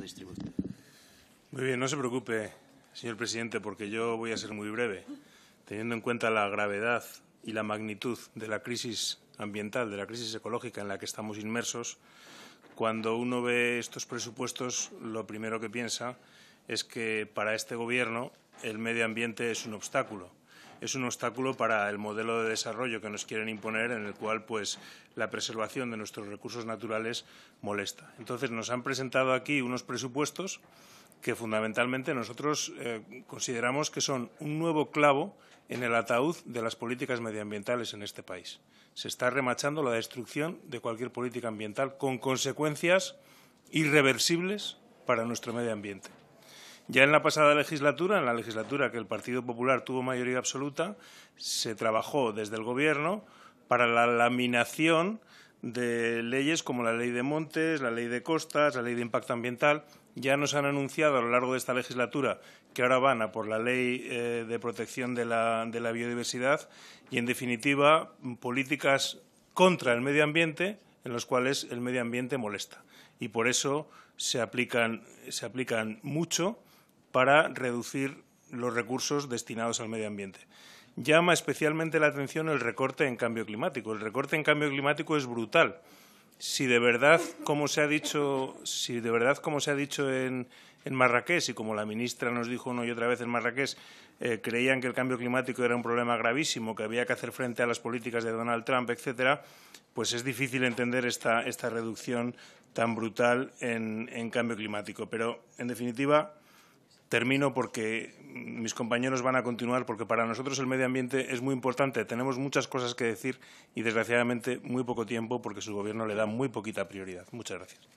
distribución. Muy bien, no se preocupe, señor presidente, porque yo voy a ser muy breve. Teniendo en cuenta la gravedad y la magnitud de la crisis ambiental, de la crisis ecológica en la que estamos inmersos, cuando uno ve estos presupuestos, lo primero que piensa es que para este Gobierno el medio ambiente es un obstáculo es un obstáculo para el modelo de desarrollo que nos quieren imponer, en el cual pues, la preservación de nuestros recursos naturales molesta. Entonces, nos han presentado aquí unos presupuestos que fundamentalmente nosotros eh, consideramos que son un nuevo clavo en el ataúd de las políticas medioambientales en este país. Se está remachando la destrucción de cualquier política ambiental con consecuencias irreversibles para nuestro medio ambiente. Ya en la pasada legislatura, en la legislatura que el Partido Popular tuvo mayoría absoluta, se trabajó desde el Gobierno para la laminación de leyes como la ley de montes, la ley de costas, la ley de impacto ambiental. Ya nos han anunciado a lo largo de esta legislatura que ahora van a por la ley eh, de protección de la, biodiversidad y, en definitiva, políticas contra el medio ambiente en los cuales el medio ambiente molesta. Y por eso se aplican, se aplican mucho para reducir los recursos destinados al medio ambiente. Llama especialmente la atención el recorte en cambio climático. El recorte en cambio climático es brutal. Si de verdad, como se ha dicho, si de verdad, como se ha dicho en, en Marrakech, y como la ministra nos dijo una y otra vez en Marrakech, eh, creían que el cambio climático era un problema gravísimo, que había que hacer frente a las políticas de Donald Trump, etcétera, pues es difícil entender esta, esta reducción tan brutal en cambio climático. Pero, en definitiva, termino porque mis compañeros van a continuar, porque para nosotros el medio ambiente es muy importante. Tenemos muchas cosas que decir y, desgraciadamente, muy poco tiempo porque su gobierno le da muy poquita prioridad. Muchas gracias.